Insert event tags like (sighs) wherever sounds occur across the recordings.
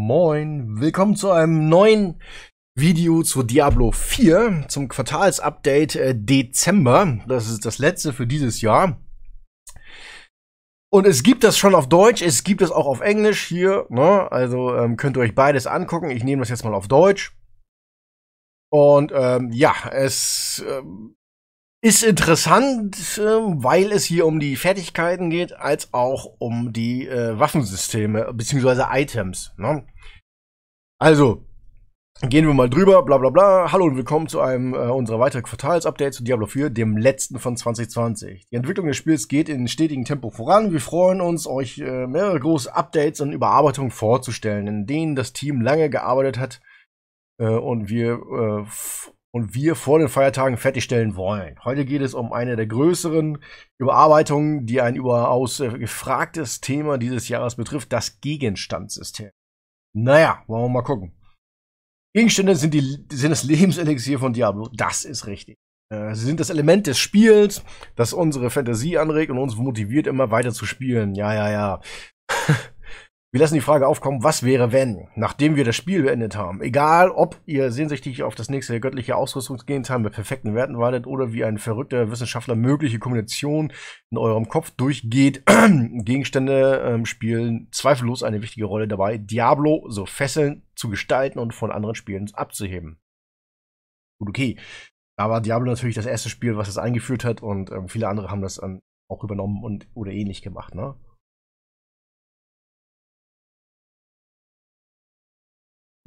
Moin, willkommen zu einem neuen Video zu Diablo 4, zum Quartalsupdate äh, Dezember. Das ist das letzte für dieses Jahr. Und es gibt das schon auf Deutsch, es gibt es auch auf Englisch hier. Ne? Also ähm, könnt ihr euch beides angucken. Ich nehme das jetzt mal auf Deutsch. Und ähm, ja, es ähm, ist interessant, ähm, weil es hier um die Fertigkeiten geht, als auch um die äh, Waffensysteme bzw. Items. Ne? Also, gehen wir mal drüber, bla bla bla. Hallo und willkommen zu einem äh, unserer weiteren Quartalsupdates zu Diablo 4, dem letzten von 2020. Die Entwicklung des Spiels geht in stetigem Tempo voran. Wir freuen uns, euch äh, mehrere große Updates und Überarbeitungen vorzustellen, in denen das Team lange gearbeitet hat äh, und wir äh, und wir vor den Feiertagen fertigstellen wollen. Heute geht es um eine der größeren Überarbeitungen, die ein überaus äh, gefragtes Thema dieses Jahres betrifft, das Gegenstandssystem. Naja, wollen wir mal gucken. Gegenstände sind, die, sind das Lebenselixier von Diablo, das ist richtig. Äh, sie sind das Element des Spiels, das unsere Fantasie anregt und uns motiviert, immer weiter zu spielen. Ja, ja, ja. (laughs) Wir lassen die Frage aufkommen, was wäre wenn, nachdem wir das Spiel beendet haben. Egal, ob ihr sehnsüchtig auf das nächste göttliche Ausrüstungsgenteil mit perfekten Werten wartet oder wie ein verrückter Wissenschaftler mögliche Kombinationen in eurem Kopf durchgeht, (clears throat) Gegenstände ähm, spielen zweifellos eine wichtige Rolle dabei, Diablo so fesseln zu gestalten und von anderen Spielen abzuheben. Gut, okay. Da war Diablo natürlich das erste Spiel, was es eingeführt hat und ähm, viele andere haben das ähm, auch übernommen und oder ähnlich gemacht, ne?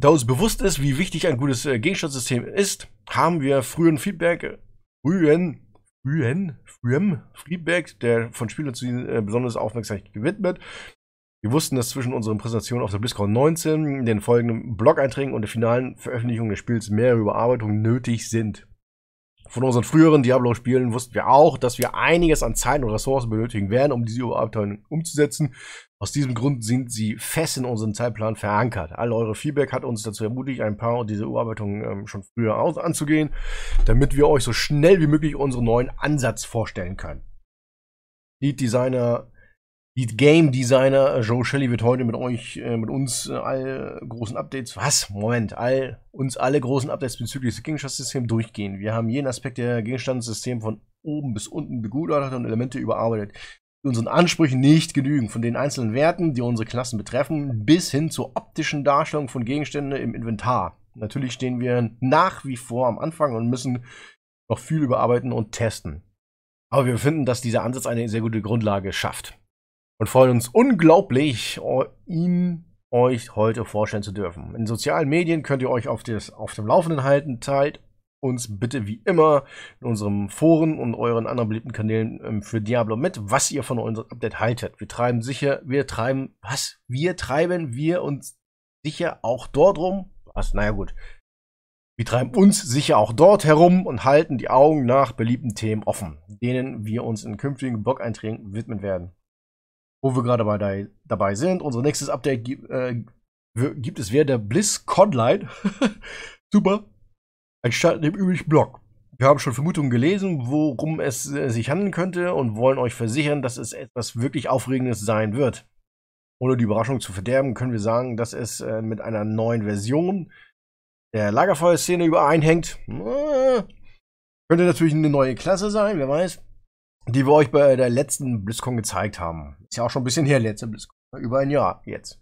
Da uns bewusst ist, wie wichtig ein gutes äh, Gegenschutzsystem ist, haben wir frühen Feedback, frühen, frühen, frühen Feedback, der von Spielern zu ihnen äh, besonders aufmerksam gewidmet. Wir wussten, dass zwischen unseren Präsentationen auf der BlizzCon 19, den folgenden Blog-Einträgen und der finalen Veröffentlichung des Spiels mehrere Überarbeitungen nötig sind. Von unseren früheren Diablo-Spielen wussten wir auch, dass wir einiges an Zeit und Ressourcen benötigen werden, um diese Überarbeitungen umzusetzen. Aus diesem Grund sind sie fest in unserem Zeitplan verankert. All eure Feedback hat uns dazu ermutigt, ein paar dieser Überarbeitungen ähm, schon früher aus anzugehen, damit wir euch so schnell wie möglich unseren neuen Ansatz vorstellen können. Lead Designer, Lead Game Designer äh, Joe Shelley wird heute mit euch, äh, mit uns äh, all großen Updates, was? Moment, all, uns alle großen Updates bezüglich des Gegenstandssystems durchgehen. Wir haben jeden Aspekt der Gegenstandssystem von oben bis unten begutachtet und Elemente überarbeitet die unseren Ansprüchen nicht genügen, von den einzelnen Werten, die unsere Klassen betreffen, bis hin zur optischen Darstellung von Gegenständen im Inventar. Natürlich stehen wir nach wie vor am Anfang und müssen noch viel überarbeiten und testen. Aber wir finden, dass dieser Ansatz eine sehr gute Grundlage schafft. Und freuen uns unglaublich, ihn euch heute vorstellen zu dürfen. In sozialen Medien könnt ihr euch auf, das, auf dem Laufenden halten, teilt uns bitte wie immer in unserem Foren und euren anderen beliebten Kanälen ähm, für Diablo mit, was ihr von unserem Update haltet. Wir treiben sicher, wir treiben, was? Wir treiben wir uns sicher auch dort rum. Was? Naja, gut. Wir treiben uns sicher auch dort herum und halten die Augen nach beliebten Themen offen, denen wir uns in künftigen Blog-Einträgen widmen werden. Wo wir gerade bei, dabei sind, unser nächstes Update gibt, äh, gibt es während der Bliss BlizzConline. (laughs) Super entstanden dem üblichen Blog. Wir haben schon Vermutungen gelesen, worum es äh, sich handeln könnte und wollen euch versichern, dass es etwas wirklich Aufregendes sein wird. Ohne die Überraschung zu verderben, können wir sagen, dass es äh, mit einer neuen Version der Lagerfeuerszene übereinhängt. Äh, könnte natürlich eine neue Klasse sein, wer weiß. Die wir euch bei der letzten BlizzCon gezeigt haben. Ist ja auch schon ein bisschen her, letzte BlizzCon. Über ein Jahr jetzt.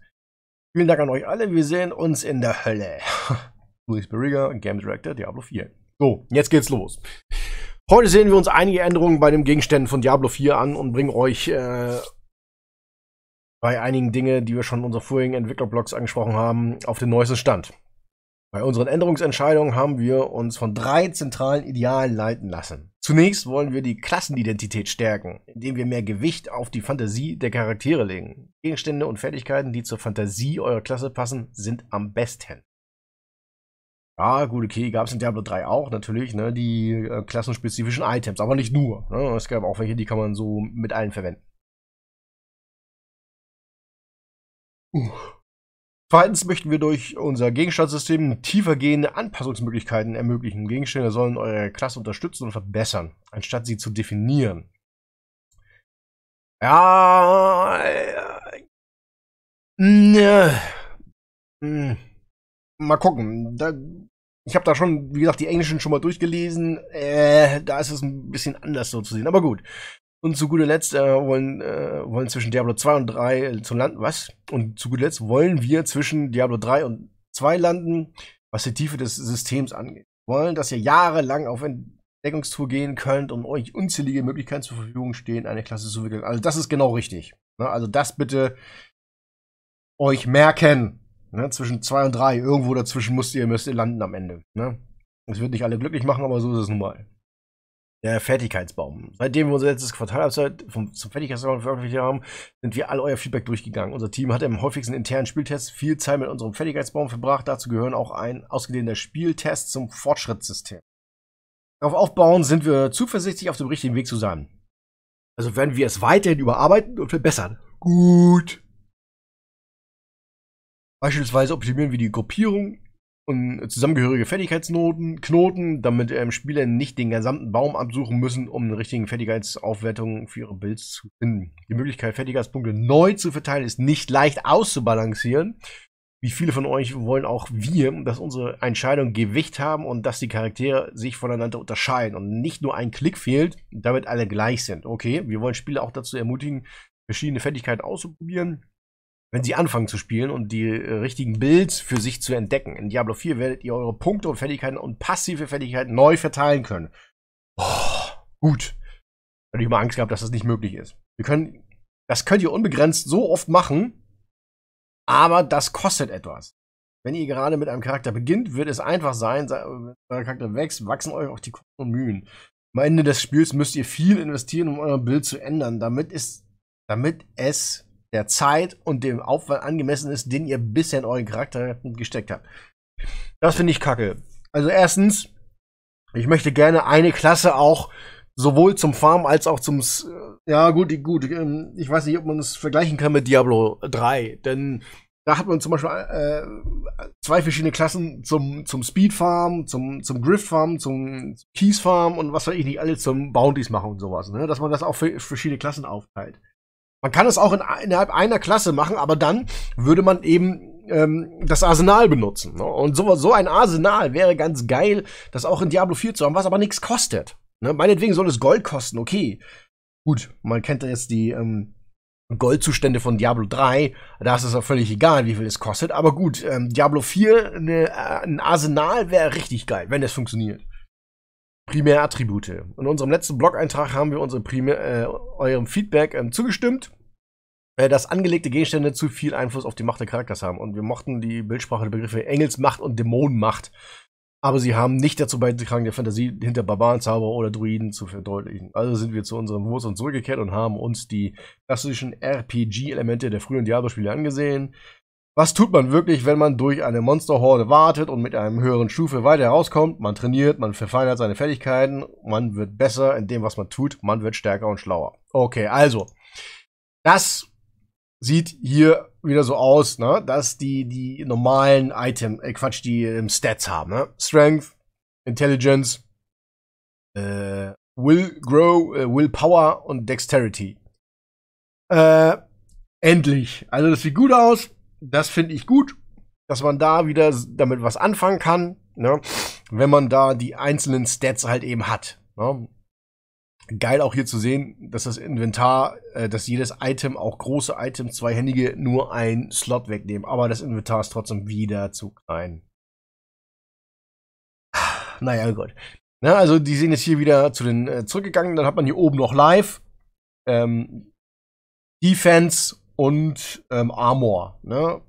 Vielen Dank an euch alle. Wir sehen uns in der Hölle. (laughs) Luis Barriga, Game Director Diablo 4. So, jetzt geht's los. Heute sehen wir uns einige Änderungen bei den Gegenständen von Diablo 4 an und bringen euch äh, bei einigen Dingen, die wir schon in unseren vorigen Entwicklerblogs angesprochen haben, auf den neuesten Stand. Bei unseren Änderungsentscheidungen haben wir uns von drei zentralen Idealen leiten lassen. Zunächst wollen wir die Klassenidentität stärken, indem wir mehr Gewicht auf die Fantasie der Charaktere legen. Gegenstände und Fertigkeiten, die zur Fantasie eurer Klasse passen, sind am besten. Ja, gut, okay, gab es in Diablo 3 auch natürlich, ne, die äh, klassenspezifischen Items, aber nicht nur. Ne? Es gab auch welche, die kann man so mit allen verwenden. Uh. Zweitens möchten wir durch unser Gegenstandssystem tiefergehende Anpassungsmöglichkeiten ermöglichen. Gegenstände sollen eure Klasse unterstützen und verbessern, anstatt sie zu definieren. Ja. Äh, äh, mm mal gucken. Da, ich habe da schon, wie gesagt, die Englischen schon mal durchgelesen. Äh, da ist es ein bisschen anders so zu sehen. Aber gut. Und zu guter Letzt äh, wollen, äh, wollen zwischen Diablo 2 und 3 äh, zu landen. Was? Und zu guter Letzt wollen wir zwischen Diablo 3 und 2 landen, was die Tiefe des Systems angeht. Wir wollen, dass ihr jahrelang auf Entdeckungstour gehen könnt und euch unzählige Möglichkeiten zur Verfügung stehen, eine Klasse zu entwickeln. Also das ist genau richtig. Ne? Also das bitte euch merken. Ne? Zwischen zwei und drei, irgendwo dazwischen müsst ihr, müsst ihr landen am Ende. Ne? Das wird nicht alle glücklich machen, aber so ist es nun mal. Der Fertigkeitsbaum. Seitdem wir unser letztes Quartalabzeit vom, zum Fertigkeitsbaum veröffentlicht haben, sind wir all euer Feedback durchgegangen. Unser Team hat im häufigsten internen Spieltest viel Zeit mit unserem Fertigkeitsbaum verbracht. Dazu gehören auch ein ausgedehnter Spieltest zum Fortschrittssystem. Darauf aufbauen sind wir zuversichtlich auf dem richtigen Weg zu sein. Also werden wir es weiterhin überarbeiten und verbessern. Gut. Beispielsweise optimieren wir die Gruppierung und zusammengehörige Fertigkeitsnoten, Knoten, damit ähm, Spieler nicht den gesamten Baum absuchen müssen, um eine richtige Fertigkeitsaufwertung für ihre Builds zu finden. Die Möglichkeit, Fertigkeitspunkte neu zu verteilen, ist nicht leicht auszubalancieren. Wie viele von euch wollen auch wir, dass unsere Entscheidungen Gewicht haben und dass die Charaktere sich voneinander unterscheiden und nicht nur ein Klick fehlt, damit alle gleich sind. Okay, wir wollen Spieler auch dazu ermutigen, verschiedene Fertigkeiten auszuprobieren wenn sie anfangen zu spielen und die äh, richtigen Builds für sich zu entdecken. In Diablo 4 werdet ihr eure Punkte und Fähigkeiten und passive Fähigkeiten neu verteilen können. Oh, gut. Hätte ich mal Angst gehabt, dass das nicht möglich ist. Wir können, das könnt ihr unbegrenzt so oft machen, aber das kostet etwas. Wenn ihr gerade mit einem Charakter beginnt, wird es einfach sein, wenn äh, euer Charakter wächst, wachsen euch auch die Kosten und Mühen. Am Ende des Spiels müsst ihr viel investieren, um euer Bild zu ändern, damit es, damit es der Zeit und dem Aufwand angemessen ist, den ihr bisher in euren Charakter gesteckt habt. Das finde ich kacke. Also erstens, ich möchte gerne eine Klasse auch sowohl zum Farm als auch zum ja gut gut ähm, ich weiß nicht ob man es vergleichen kann mit Diablo 3 denn da hat man zum Beispiel äh, zwei verschiedene Klassen zum zum Speed Farm zum zum Grift Farm zum Keys Farm und was weiß ich nicht alle zum Bounties machen und sowas ne dass man das auch für verschiedene Klassen aufteilt man kann es auch in, innerhalb einer Klasse machen, aber dann würde man eben ähm, das Arsenal benutzen. Ne? Und so, so ein Arsenal wäre ganz geil, das auch in Diablo 4 zu haben, was aber nichts kostet. Ne? Meinetwegen soll es Gold kosten, okay. Gut, man kennt jetzt die ähm, Goldzustände von Diablo 3. Da ist es auch völlig egal, wie viel es kostet. Aber gut, ähm, Diablo 4, eine, äh, ein Arsenal wäre richtig geil, wenn es funktioniert. Primärattribute. In unserem letzten Blog-Eintrag haben wir unsere Primär, äh, eurem Feedback ähm, zugestimmt, äh, dass angelegte Gegenstände zu viel Einfluss auf die Macht der Charakters haben. Und wir mochten die Bildsprache der Begriffe Engelsmacht und Dämonenmacht. Aber sie haben nicht dazu beigetragen, der Fantasie hinter Barbaren, Zauberer oder Druiden zu verdeutlichen. Also sind wir zu unserem Wurzeln zurückgekehrt und haben uns die klassischen RPG-Elemente der frühen Diablo-Spiele angesehen. Was tut man wirklich, wenn man durch eine Monsterhorde wartet und mit einem höheren Stufe weiter herauskommt? Man trainiert, man verfeinert seine Fähigkeiten, man wird besser in dem, was man tut, man wird stärker und schlauer. Okay, also, das sieht hier wieder so aus, ne? dass die die normalen Item, äh Quatsch, die ähm, Stats haben. Ne? Strength, Intelligence, äh, Will Grow, äh, Willpower und Dexterity. Äh, endlich. Also das sieht gut aus das finde ich gut, dass man da wieder damit was anfangen kann, ne? wenn man da die einzelnen Stats halt eben hat. Ne? Geil auch hier zu sehen, dass das Inventar, äh, dass jedes Item, auch große Items, zweihändige, nur ein Slot wegnehmen. Aber das Inventar ist trotzdem wieder zu klein. (sighs) Naja, gut. Na, ne, also die sehen jetzt hier wieder zu den äh, zurückgegangen. Dann hat man hier oben noch live. Ähm, Defense und ähm, Armor, ne?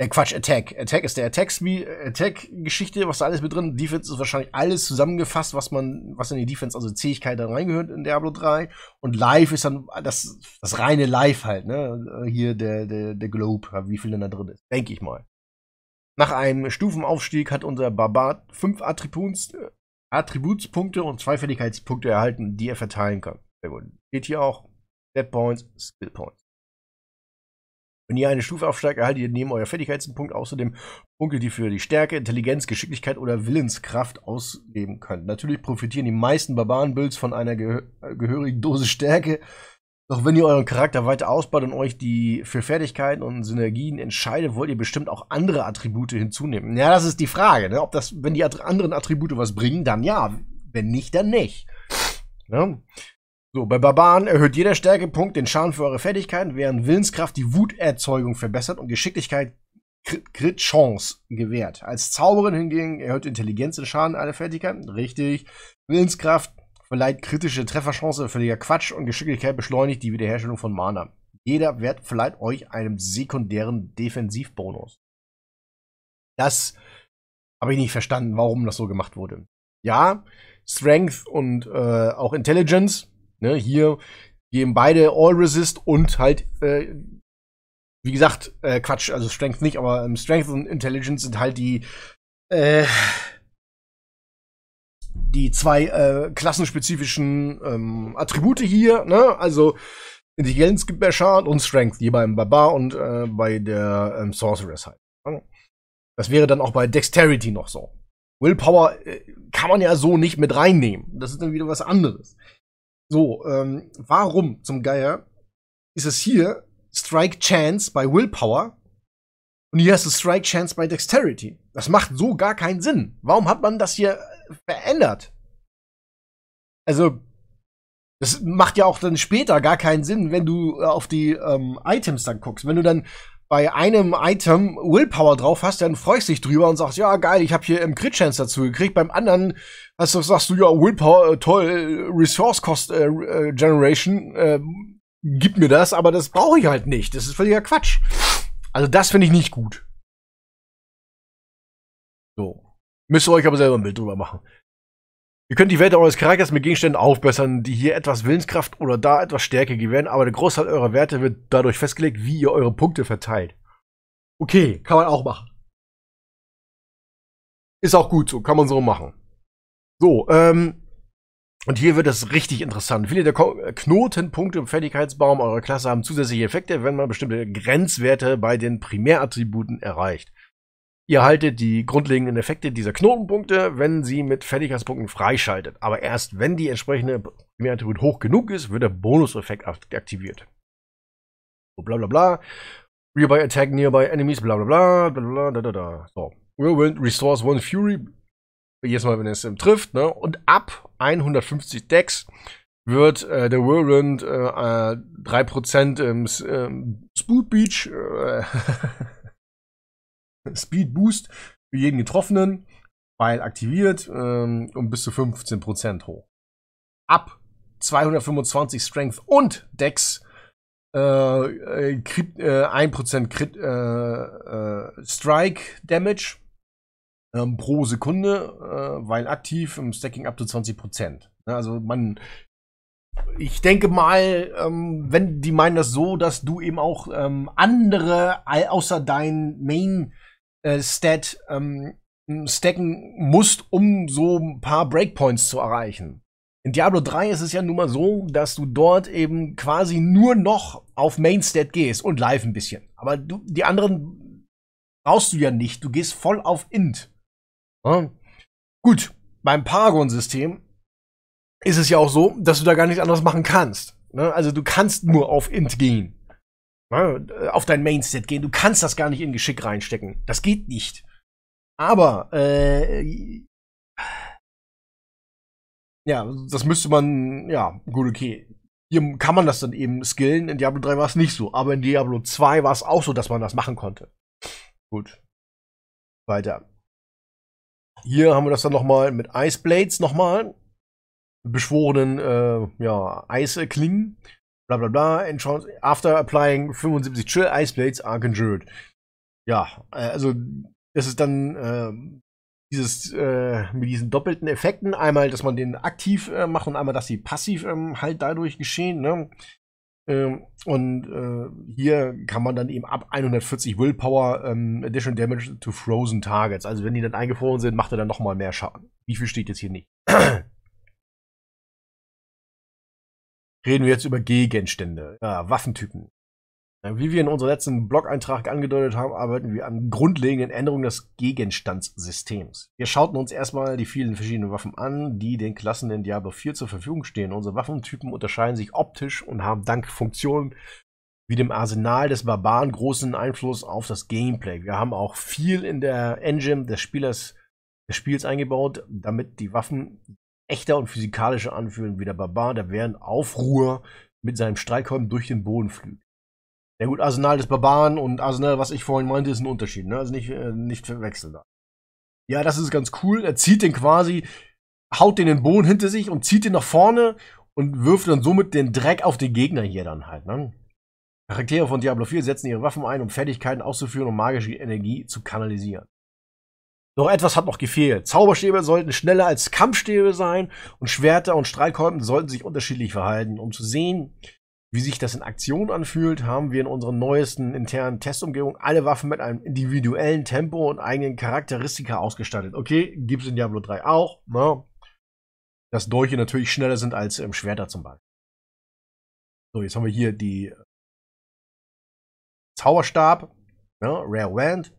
Äh, Quatsch, Attack. Attack ist der äh, Attack-Geschichte, Attack was da alles mit drin. Defense ist wahrscheinlich alles zusammengefasst, was man, was in die Defense, also Zähigkeit da reingehört in Diablo 3. Und Live ist dann das, das reine Live halt, ne? Äh, hier der, der, der Globe, wie viel denn da drin ist, denke ich mal. Nach einem Stufenaufstieg hat unser Barbar fünf Attributs, äh, Attributspunkte und zwei Fähigkeitspunkte erhalten, die er verteilen kann. Sehr gut. Geht hier auch Dead Points, Skill Points. Wenn ihr eine Stufe aufsteigt, erhaltet ihr neben euer Fertigkeitspunkt außerdem Punkte, die für die Stärke, Intelligenz, Geschicklichkeit oder Willenskraft ausgeben könnt. Natürlich profitieren die meisten Barbaren-Builds von einer gehö äh, gehörigen Dose Stärke. Doch wenn ihr euren Charakter weiter ausbaut und euch die für Fertigkeiten und Synergien entscheidet, wollt ihr bestimmt auch andere Attribute hinzunehmen. Ja, das ist die Frage, ne? ob das, wenn die anderen Attribute was bringen, dann ja. Wenn nicht, dann nicht. Ja. Ne? So, bei Barbaren erhöht jeder Stärkepunkt den Schaden für eure Fertigkeiten, während Willenskraft die Wuterzeugung verbessert und Geschicklichkeit Crit-Chance gewährt. Als Zauberin hingegen erhöht Intelligenz den Schaden aller Fertigkeiten. Richtig. Willenskraft verleiht kritische Trefferchance, völliger Quatsch und Geschicklichkeit beschleunigt die Wiederherstellung von Mana. Jeder Wert verleiht euch einem sekundären Defensivbonus. Das habe ich nicht verstanden, warum das so gemacht wurde. Ja, Strength und äh, auch Intelligence Ne, hier geben beide All Resist und halt, äh, wie gesagt, äh, Quatsch, also Strength nicht, aber ähm, Strength und Intelligence sind halt die, äh, die zwei äh, klassenspezifischen ähm, Attribute hier, ne? Also Intelligenz gibt mehr Schaden und Strength, hier beim Barbar und äh, bei der ähm, Sorceress halt. Ne? Das wäre dann auch bei Dexterity noch so. Willpower äh, kann man ja so nicht mit reinnehmen. Das ist dann wieder was anderes. So, ähm, warum zum Geier ist es hier Strike Chance bei Willpower und hier hast du Strike Chance bei Dexterity? Das macht so gar keinen Sinn. Warum hat man das hier äh, verändert? Also, das macht ja auch dann später gar keinen Sinn, wenn du äh, auf die ähm, Items dann guckst. Wenn du dann bei einem Item Willpower drauf hast, dann freust du dich drüber und sagst, ja geil, ich habe hier im ähm, Crit Chance dazu gekriegt. Beim anderen hast also du, sagst du, ja Willpower, äh, toll, äh, Resource Cost äh, äh, Generation, äh, gib mir das, aber das brauche ich halt nicht. Das ist völliger Quatsch. Also das finde ich nicht gut. So. Müsst ihr euch aber selber ein Bild drüber machen. Ihr könnt die Werte eures Charakters mit Gegenständen aufbessern, die hier etwas Willenskraft oder da etwas Stärke gewähren, aber der Großteil eurer Werte wird dadurch festgelegt, wie ihr eure Punkte verteilt. Okay, kann man auch machen. Ist auch gut so, kann man so machen. So, ähm, und hier wird es richtig interessant. Viele der äh, Knotenpunkte im Fertigkeitsbaum eurer Klasse haben zusätzliche Effekte, wenn man bestimmte Grenzwerte bei den Primärattributen erreicht. Ihr haltet die grundlegenden Effekte dieser Knotenpunkte, wenn sie mit Fertigkeitspunkten freischaltet. Aber erst wenn die entsprechende Primärattribut hoch genug ist, wird der Bonuseffekt aktiviert. So, bla bla bla. Nearby attack, nearby enemies, bla bla bla, bla bla da da So. Whirlwind restores one Fury. Jedes Mal, wenn es ähm, trifft, ne? Und ab 150 Decks wird äh, der Whirlwind äh, 3% äh, im ähm, ähm Spoot Beach. Äh, (laughs) (laughs) Speed Boost für jeden Getroffenen, weil aktiviert, ähm, um bis zu 15% hoch. Ab 225 Strength und Dex äh, äh, äh, 1% Crit, äh, äh, Strike Damage ähm, pro Sekunde, äh, weil aktiv im Stacking ab zu 20%. also man ich denke mal, ähm, wenn die meinen das so, dass du eben auch ähm, andere außer dein Main äh, Stat ähm, stacken musst, um so ein paar Breakpoints zu erreichen. In Diablo 3 ist es ja nun mal so, dass du dort eben quasi nur noch auf Mainstat gehst und live ein bisschen. Aber du, die anderen brauchst du ja nicht. Du gehst voll auf Int. Ja. Gut, beim Paragon-System ist es ja auch so, dass du da gar nichts anderes machen kannst. Ne? Also du kannst nur auf Int gehen. Ne, äh, auf dein Mainset gehen. Du kannst das gar nicht in Geschick reinstecken. Das geht nicht. Aber äh, ja, das müsste man, ja, gut, okay. Hier kann man das dann eben skillen. In Diablo 3 war es nicht so, aber in Diablo 2 war es auch so, dass man das machen konnte. Gut. Weiter. Hier haben wir das dann nochmal mit Ice Blades nochmal. Beschworenen, äh, ja, Eisklingen. Äh, bla bla bla, after applying 75 Chill Ice Blades are conjured. Ja, äh, also das ist dann äh, dieses äh, mit diesen doppelten Effekten. Einmal, dass man den aktiv äh, macht und einmal, dass sie passiv ähm, halt dadurch geschehen. Ne? Ähm, und äh, hier kann man dann eben ab 140 Willpower ähm, Additional Damage to Frozen Targets. Also wenn die dann eingefroren sind, macht er dann nochmal mehr Schaden. Wie viel steht jetzt hier nicht? reden wir jetzt über Gegenstände, ja, Waffentypen. Äh, wie wir in unserem letzten Blog-Eintrag angedeutet haben, arbeiten wir an grundlegenden Änderungen des Gegenstandssystems. Wir schauten uns erstmal die vielen verschiedenen Waffen an, die den Klassen in Diablo 4 zur Verfügung stehen. Unsere Waffentypen unterscheiden sich optisch und haben dank Funktionen wie dem Arsenal des Barbaren großen Einfluss auf das Gameplay. Wir haben auch viel in der Engine des Spielers des Spiels eingebaut, damit die Waffen echter und physikalischer anfühlen wie der Barbar, der während Aufruhr mit seinem Streikholm durch den Boden flügt. Ja gut, Arsenal des Barbaren und Arsenal, was ich vorhin meinte, ist ein Unterschied, ne? Also nicht, äh, nicht verwechseln da. Ja, das ist ganz cool. Er zieht den quasi, haut den den Boden hinter sich und zieht den nach vorne und wirft dann somit den Dreck auf den Gegner hier dann halt, ne? Charaktere von Diablo 4 setzen ihre Waffen ein, um Fertigkeiten auszuführen und magische Energie zu kanalisieren. Doch etwas hat noch gefehlt. Zauberstäbe sollten schneller als Kampfstäbe sein und Schwerter und Streitkolben sollten sich unterschiedlich verhalten. Um zu sehen, wie sich das in Aktion anfühlt, haben wir in unserer neuesten internen Testumgebung alle Waffen mit einem individuellen Tempo und eigenen Charakteristika ausgestattet. Okay, gibt es in Diablo 3 auch, ne? Dass Dolche natürlich schneller sind als im ähm, Schwerter zum Beispiel. So, jetzt haben wir hier die Zauberstab, ne? Rare Wand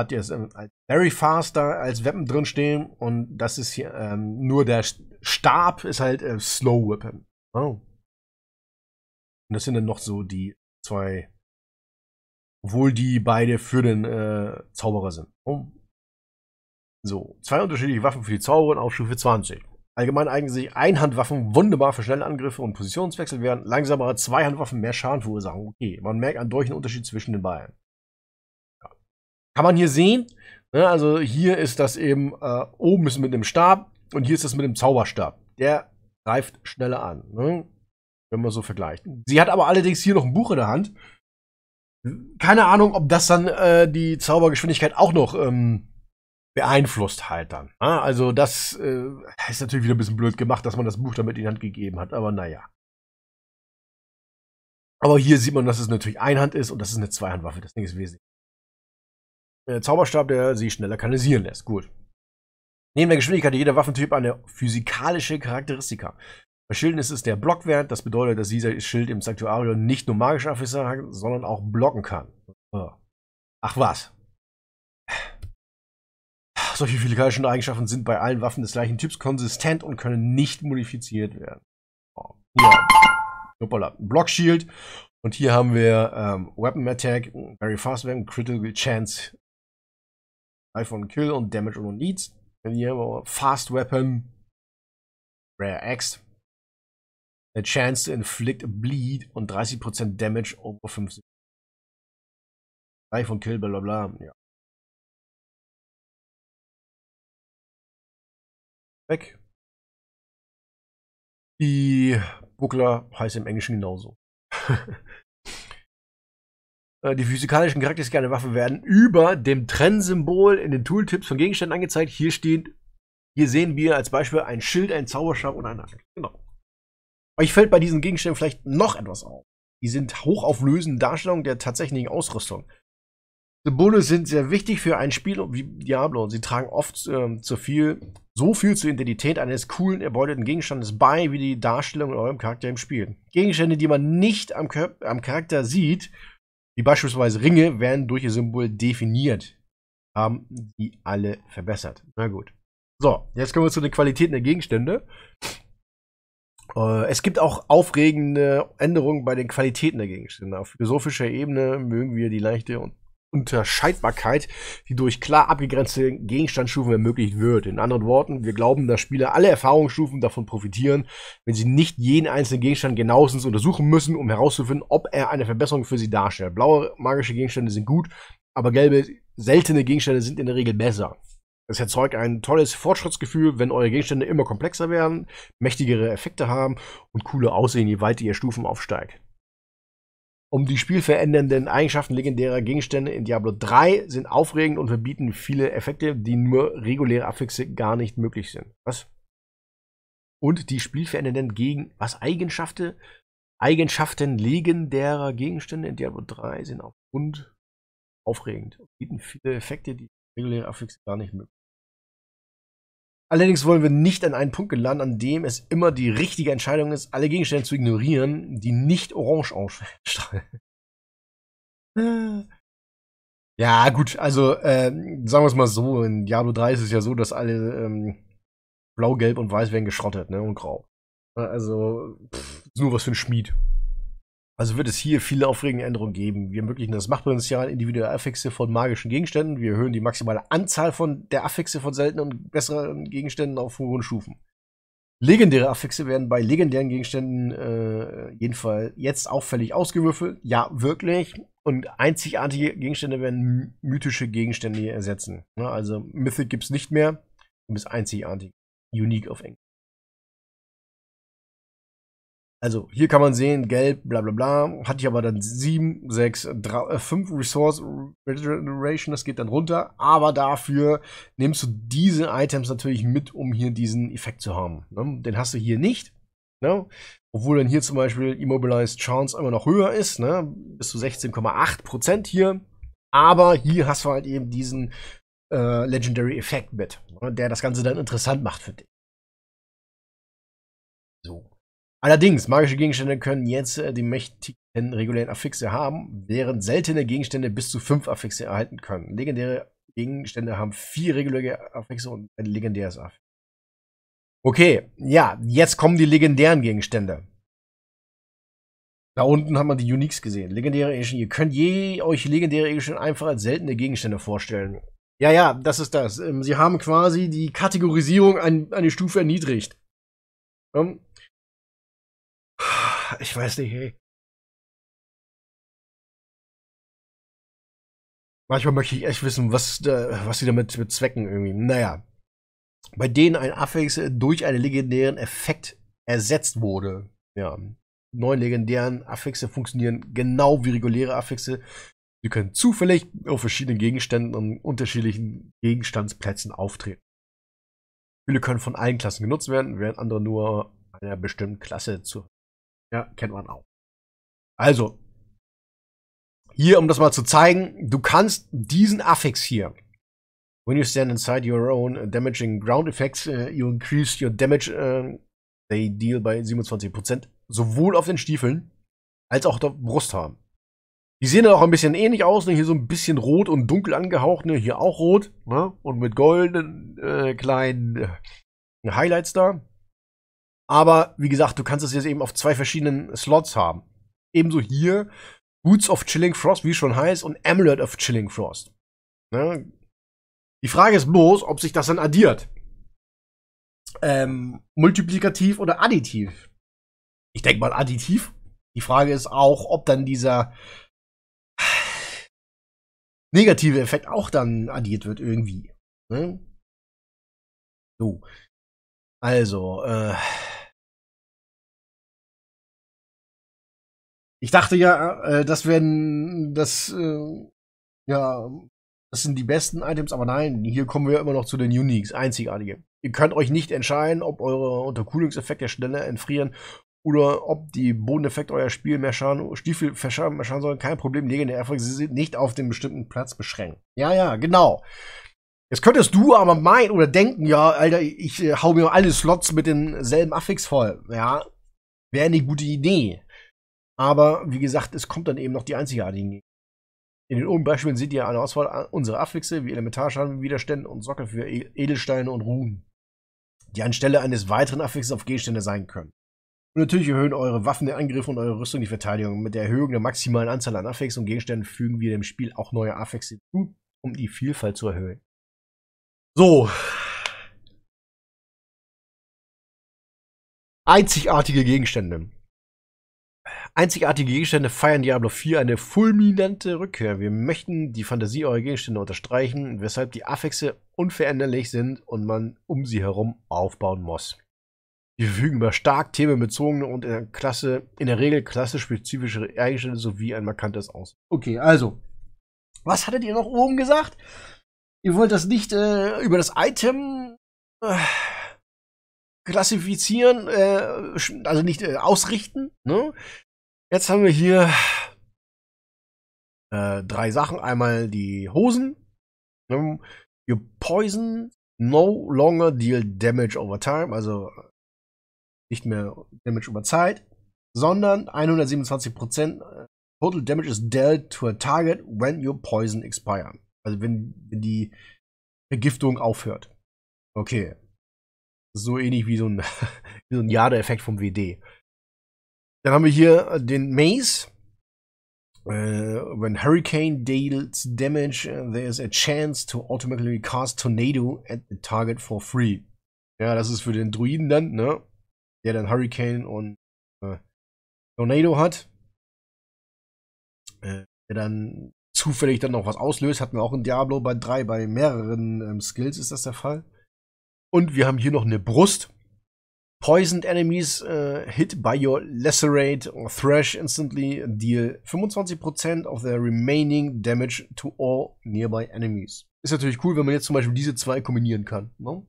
hat jetzt ähm, Very Fast da als Weapon drin stehen und das ist hier ähm, nur der Stab ist halt äh, Slow Weapon. Oh. Und das sind dann noch so die zwei, obwohl die beide für den äh, Zauberer sind. Oh. So, zwei unterschiedliche Waffen für die Zauberer und auf Stufe 20. Allgemein eignen sich Einhandwaffen wunderbar für schnelle Angriffe und Positionswechsel, während langsamere Zweihandwaffen mehr Schaden verursachen. Okay, man merkt einen deutlichen Unterschied zwischen den beiden. Kann man hier sehen. Ne? Also hier ist das eben, äh, oben ist mit dem Stab und hier ist das mit dem Zauberstab. Der greift schneller an, ne? wenn man so vergleicht. Sie hat aber allerdings hier noch ein Buch in der Hand. Keine Ahnung, ob das dann äh, die Zaubergeschwindigkeit auch noch ähm, beeinflusst halt dann. Ne? Also das äh, ist natürlich wieder ein bisschen blöd gemacht, dass man das Buch damit in die Hand gegeben hat, aber naja. Aber hier sieht man, dass es natürlich Einhand ist und das ist eine Zweihandwaffe. Das Ding ist wesentlich äh, Zauberstab, der sie schneller kanalisieren lässt. Gut. Neben der Geschwindigkeit hat jeder Waffentyp eine physikalische Charakteristika. Bei Schilden ist es der Blockwert, das bedeutet, dass dieser Schild im Sanktuarium nicht nur magische Abwesenheit hat, sondern auch blocken kann. Ach was. Solche physikalischen Eigenschaften sind bei allen Waffen des gleichen Typs konsistent und können nicht modifiziert werden. Oh, Hoppala. Block Shield. Und hier haben wir ähm, Weapon Attack, Very Fast Weapon, Critical Chance iPhone Kill und Damage und Needs. Wenn you aber fast weapon, Rare Axe. A chance to inflict a bleed und 30% Damage over 50. iPhone Kill, bla bla bla. Ja. Weg. Die Buckler heißt im Englischen genauso. (laughs) Äh, die physikalischen Charakteristika einer Waffe werden über dem Trennsymbol in den Tooltips von Gegenständen angezeigt. Hier steht, hier sehen wir als Beispiel ein Schild, einen Zauberstab und einen Axt. Genau. Euch fällt bei diesen Gegenständen vielleicht noch etwas auf. Die sind hochauflösende Darstellungen der tatsächlichen Ausrüstung. Symbole sind sehr wichtig für ein Spiel wie Diablo sie tragen oft ähm, zu viel, so viel zur Identität eines coolen, erbeuteten Gegenstandes bei, wie die Darstellung in eurem Charakter im Spiel. Gegenstände, die man nicht am, Kör am Charakter sieht, wie beispielsweise Ringe, werden durch ihr Symbol definiert. Haben die alle verbessert. Na gut. So, jetzt kommen wir zu den Qualitäten der Gegenstände. Äh, es gibt auch aufregende Änderungen bei den Qualitäten der Gegenstände. Auf philosophischer Ebene mögen wir die leichte und Unterscheidbarkeit, die durch klar abgegrenzte Gegenstandsstufen ermöglicht wird. In anderen Worten, wir glauben, dass Spieler alle Erfahrungsstufen davon profitieren, wenn sie nicht jeden einzelnen Gegenstand genauestens untersuchen müssen, um herauszufinden, ob er eine Verbesserung für sie darstellt. Blaue magische Gegenstände sind gut, aber gelbe seltene Gegenstände sind in der Regel besser. Es erzeugt ein tolles Fortschrittsgefühl, wenn eure Gegenstände immer komplexer werden, mächtigere Effekte haben und cooler aussehen, je weiter ihr Stufen aufsteigt um die spielverändernden Eigenschaften legendärer Gegenstände in Diablo 3 sind aufregend und verbieten viele Effekte, die nur reguläre Affixe gar nicht möglich sind. Was? Und die spielverändernden Gegen was Eigenschaften Eigenschaften legendärer Gegenstände in Diablo 3 sind aufgrund aufregend und bieten viele Effekte, die reguläre Affixe gar nicht möglich Allerdings wollen wir nicht an einen Punkt gelangen, an dem es immer die richtige Entscheidung ist, alle Gegenstände zu ignorieren, die nicht orange ausstrahlen. (laughs) ja, gut, also äh, sagen wir es mal so, in Diablo 3 ist es ja so, dass alle ähm, blau, gelb und weiß werden geschrottet, ne, und grau. Also, pff, nur was für ein Schmied. Also wird es hier viele aufregende Änderungen geben. Wir ermöglichen das Machtpotenzial individueller Affixe von magischen Gegenständen. Wir erhöhen die maximale Anzahl von der Affixe von seltenen und besseren Gegenständen auf hohen Stufen. Legendäre Affixe werden bei legendären Gegenständen äh, jedenfalls jetzt auffällig ausgewürfelt. Ja, wirklich. Und einzigartige Gegenstände werden mythische Gegenstände ersetzen. Ne, also Mythic gibt es nicht mehr. Du bist einzigartig. Unique auf Englisch. Also hier kann man sehen, gelb, bla bla bla. Hatte ich aber dann 7, 6, 5 Resource Regeneration, das geht dann runter. Aber dafür nimmst du diese Items natürlich mit, um hier diesen Effekt zu haben. Ne? Den hast du hier nicht. Ne? Obwohl dann hier zum Beispiel Immobilized Chance immer noch höher ist, ne? bis zu 16,8% hier. Aber hier hast du halt eben diesen äh, Legendary Effekt mit, ne? der das Ganze dann interessant macht für dich. Allerdings, magische Gegenstände können jetzt äh, die mächtigen regulären Affixe haben, während seltene Gegenstände bis zu fünf Affixe erhalten können. Legendäre Gegenstände haben vier reguläre Affixe und ein legendäres Affix. Okay, ja, jetzt kommen die legendären Gegenstände. Da unten haben wir die Uniques gesehen. Legendäre Gegenstände. Ihr könnt je euch legendäre Gegenstände einfach als seltene Gegenstände vorstellen. Ja, ja, das ist das. Ähm, sie haben quasi die Kategorisierung an eine Stufe erniedrigt. Ähm, (laughs) ich weiß nicht, hey. Manchmal möchte ich echt wissen, was, was sie damit bezwecken irgendwie. Naja. Bei denen ein Affix durch einen legendären Effekt ersetzt wurde. Ja. Neun legendären Affixe funktionieren genau wie reguläre Affixe. Sie können zufällig auf verschiedenen Gegenständen und unterschiedlichen Gegenstandsplätzen auftreten. Viele können von allen Klassen genutzt werden, während andere nur einer bestimmten Klasse zur ja, kennt man auch. Also, hier, um das mal zu zeigen, du kannst diesen Affix hier. When you stand inside your own damaging ground effects, uh, you increase your damage, uh, they deal by 27%, sowohl auf den Stiefeln als auch auf der Brust haben. Die sehen dann auch ein bisschen ähnlich aus, ne? hier so ein bisschen rot und dunkel angehaucht, ne? hier auch rot ne? und mit goldenen äh, kleinen äh, Highlights da. Aber wie gesagt, du kannst es jetzt eben auf zwei verschiedenen Slots haben. Ebenso hier Boots of Chilling Frost, wie schon heißt, und Amulet of Chilling Frost. Ne? Die Frage ist bloß, ob sich das dann addiert. Ähm, multiplikativ oder additiv. Ich denke mal additiv. Die Frage ist auch, ob dann dieser negative Effekt auch dann addiert wird irgendwie. Ne? So. Also, äh, Ich dachte ja, äh, das werden das äh, ja, das sind die besten Items, aber nein, hier kommen wir immer noch zu den Uniques, einzigartige. Ihr könnt euch nicht entscheiden, ob eure Unterkühlungseffekte schneller entfrieren oder ob die Bodeneffekte euer Spiel mehr schaden, Stiefel mehr verschaden sollen. Kein Problem, legendäre Erfolge sind nicht auf den bestimmten Platz beschränkt. Ja, ja, genau. Jetzt könntest du aber meinen oder denken, ja, Alter, ich äh, hau mir alle Slots mit denselben Affix voll. Ja, wäre eine gute Idee. Aber wie gesagt, es kommt dann eben noch die einzigartigen. In den oben Beispielen seht ihr eine Auswahl unserer Affixe wie Elementarschadenwiderstände und Socke für e-, Edelsteine und Ruhen, die anstelle eines weiteren Affixes auf Gegenstände sein können. Und natürlich erhöhen eure Waffen den Angriff und eure Rüstung die Verteidigung. Mit der Erhöhung der maximalen Anzahl an Affixen und Gegenständen fügen wir dem Spiel auch neue Affixe hinzu, um die Vielfalt zu erhöhen. So. Einzigartige Gegenstände. Einzigartige Gegenstände feiern Diablo 4 eine fulminante Rückkehr. Wir möchten die Fantasie eurer Gegenstände unterstreichen, weshalb die Affixe unveränderlich sind und man um sie herum aufbauen muss. Wir verfügen über stark themenbezogene und in der, Klasse, in der Regel klassenspezifische Eigenschaften sowie ein markantes Aus. Okay, also. Was hattet ihr noch oben gesagt? Ihr wollt das nicht äh, über das Item äh, klassifizieren, äh, also nicht äh, ausrichten, ne? Jetzt haben wir hier äh, drei Sachen. Einmal die Hosen. Your ne, poison no longer deal damage over time, also nicht mehr Damage über Zeit, sondern 127% äh, Total Damage is dealt to a target when your poison expires. Also wenn, wenn die Vergiftung aufhört. Okay. So ähnlich wie so ein, (laughs) wie so ein Jade-Effekt vom WD. Dann haben wir hier äh, den Maze. Uh, äh, when hurricane deals damage, äh, there is a chance to automatically cast Tornado at the target for free. Ja, das ist für den Druiden dann, ne? Der dann Hurricane und äh, Tornado hat. Äh, der dann zufällig dann noch was auslöst. Hatten wir auch in Diablo bei drei, bei mehreren ähm, Skills ist das der Fall. Und wir haben hier noch eine Brust. Poisoned enemies uh, hit by your lacerate or thrash instantly deal 25% of their remaining damage to all nearby enemies. Ist natürlich cool, wenn man jetzt zum Beispiel diese zwei kombinieren kann. Ne?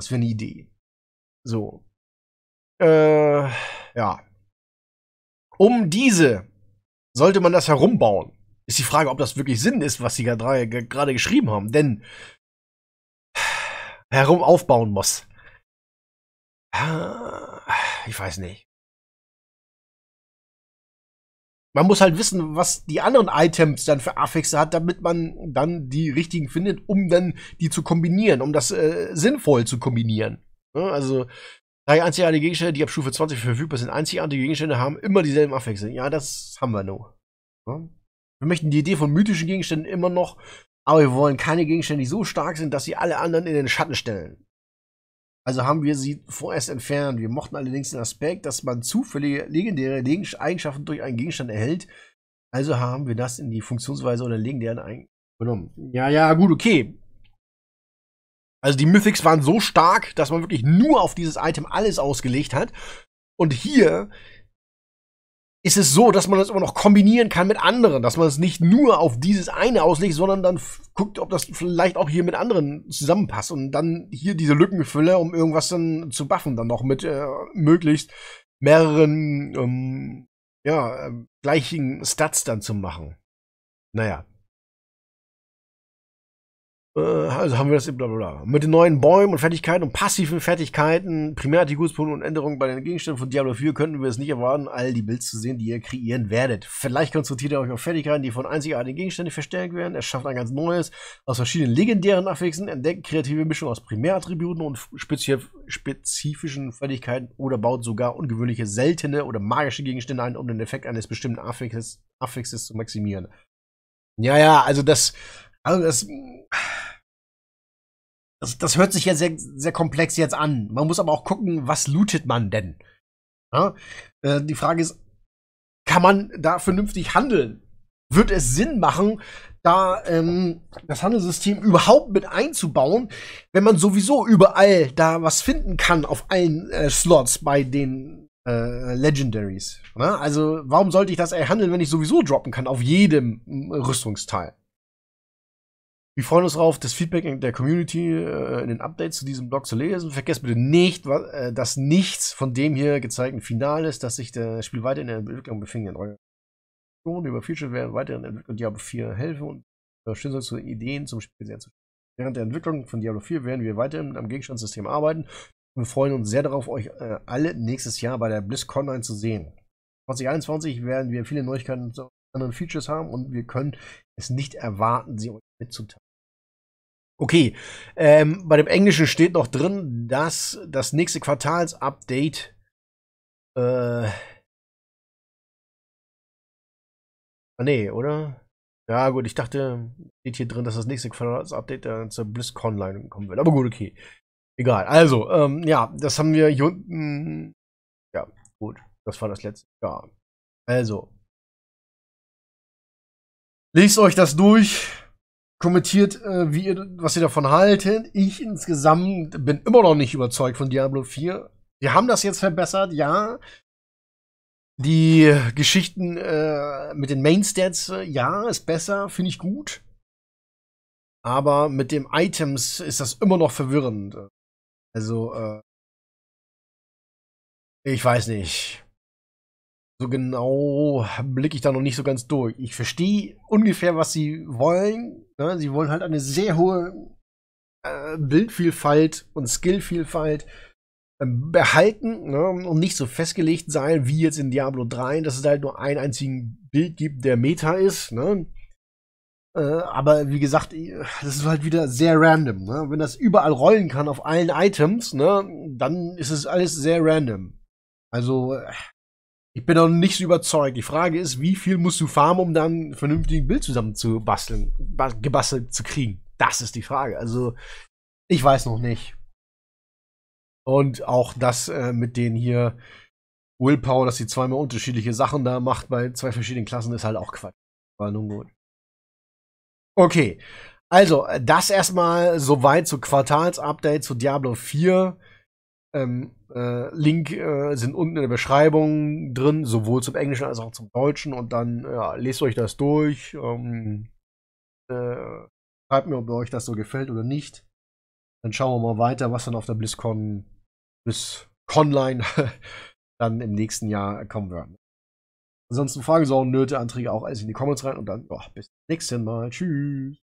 Das wäre eine Idee. So. Äh, ja. Um diese sollte man das herumbauen. Ist die Frage, ob das wirklich Sinn ist, was sie gerade geschrieben haben. Denn (sighs) herum aufbauen muss. Ah, ich weiß nicht. Man muss halt wissen, was die anderen Items dann für Affixe hat, damit man dann die richtigen findet, um dann die zu kombinieren, um das äh, sinnvoll zu kombinieren. Ja, ne, also, drei einzigartige Gegenstände, die ab Stufe 20 verfügbar sind, einzigartige Gegenstände haben immer dieselben Affixe. Ja, das haben wir noch. Ja? Wir möchten die Idee von mythischen Gegenständen immer noch, aber wir wollen keine Gegenstände, die so stark sind, dass sie alle anderen in den Schatten stellen. Also haben wir sie vorerst entfernt. Wir mochten allerdings den Aspekt, dass man zufällige legendäre Eigenschaften durch einen Gegenstand erhält. Also haben wir das in die Funktionsweise oder legendären eingenommen. Ja, ja, gut, okay. Also die Mythics waren so stark, dass man wirklich nur auf dieses Item alles ausgelegt hat. Und hier ist es so, dass man das immer noch kombinieren kann mit anderen, dass man es nicht nur auf dieses eine auslegt, sondern dann guckt, ob das vielleicht auch hier mit anderen zusammenpasst und dann hier diese Lückenfülle, um irgendwas dann zu buffen, dann noch mit äh, möglichst mehreren ähm, ja, äh, gleichen Stats dann zu machen. Naja, äh, also haben wir das blablabla. Mit den neuen Bäumen und Fertigkeiten und passiven Fertigkeiten, Primärartikelspunkten und Änderungen bei den Gegenständen von Diablo 4 könnten wir es nicht erwarten, all die Builds zu sehen, die ihr kreieren werdet. Vielleicht konzentriert ihr euch auf Fertigkeiten, die von einzigartigen Gegenständen verstärkt werden. Es schafft ein ganz neues aus verschiedenen legendären Affixen, entdeckt kreative Mischung aus Primärattributen und spezifischen Fertigkeiten oder baut sogar ungewöhnliche, seltene oder magische Gegenstände ein, um den Effekt eines bestimmten Affixes, Affixes zu maximieren. Ja, ja, also das, also das, das, das hört sich ja sehr, sehr komplex jetzt an. Man muss aber auch gucken, was lootet man denn? Ja? Äh, die Frage ist, kann man da vernünftig handeln? Wird es Sinn machen, da ähm, das Handelssystem überhaupt mit einzubauen, wenn man sowieso überall da was finden kann auf allen äh, Slots bei den äh, Legendaries? Ne? Also warum sollte ich das handeln, wenn ich sowieso droppen kann auf jedem äh, Rüstungsteil? Wir freuen uns darauf, das Feedback der Community äh, in den Updates zu diesem Blog zu lesen. Vergesst bitte nicht, äh, dass nichts von dem hier gezeigten Final ist, dass sich das Spiel weiter in der Entwicklung befindet. In Organisation über Feature werden weiteren Entwicklung Diablo 4 helfen und unterstützen zu Ideen zum Spiel sehr zu Während der Entwicklung von Diablo 4 werden wir weiterhin am Gegenstandssystem arbeiten. Wir freuen uns sehr darauf, euch äh, alle nächstes Jahr bei der BlizzCon sehen. 2021 werden wir viele Neuigkeiten zu anderen Features haben und wir können es nicht erwarten, sie euch mitzuteilen. Okay, ähm, bei dem Englischen steht noch drin, dass das nächste Quartalsupdate äh, ah, nee, oder? Ja, gut, ich dachte, steht hier drin, dass das nächste Quartalsupdate äh, zur BlizzCon-Line kommen wird. Aber gut, okay. Egal. Also, ähm, ja, das haben wir hier unten. Ja, gut. Das war das letzte Jahr. Also. Lest euch das durch. Kommentiert, äh, wie ihr, was ihr davon haltet. Ich insgesamt bin immer noch nicht überzeugt von Diablo 4. Wir haben das jetzt verbessert, ja. Die Geschichten äh, mit den Mainstats, äh, ja, ist besser, finde ich gut. Aber mit den Items ist das immer noch verwirrend. Also, äh, ich weiß nicht. So genau blicke ich da noch nicht so ganz durch. Ich verstehe ungefähr, was sie wollen. Ne? Sie wollen halt eine sehr hohe äh, Bildvielfalt und Skillvielfalt ähm, behalten ne? und nicht so festgelegt sein wie jetzt in Diablo 3, dass es halt nur einen einzigen Bild gibt, der Meta ist. Ne? Äh, aber wie gesagt, das ist halt wieder sehr random. Ne? Wenn das überall rollen kann auf allen Items, ne, dann ist es alles sehr random. Also äh, ich bin noch nicht so überzeugt. Die Frage ist, wie viel musst du farmen, um dann ein vernünftiges Bild zusammen zu basteln, gebastelt zu kriegen? Das ist die Frage. Also, ich weiß noch nicht. Und auch das äh, mit denen hier Willpower, dass sie zweimal unterschiedliche Sachen da macht bei zwei verschiedenen Klassen, ist halt auch Quatsch. War nun gut. Okay. Also, äh, das erstmal soweit zu Quartalsupdate zu Diablo 4. Ähm, äh, Link äh, sind unten in der Beschreibung drin, sowohl zum Englischen als auch zum Deutschen. Und dann ja, lest euch das durch. Ähm, äh, schreibt mir, ob euch das so gefällt oder nicht. Dann schauen wir mal weiter, was dann auf der BlizzCon, BlizzConline (laughs) dann im nächsten Jahr kommen wird. Ansonsten Fragen, Sorgen, Nöte, Anträge auch alles in die Comments rein und dann oh, bis zum nächsten Mal. Tschüss.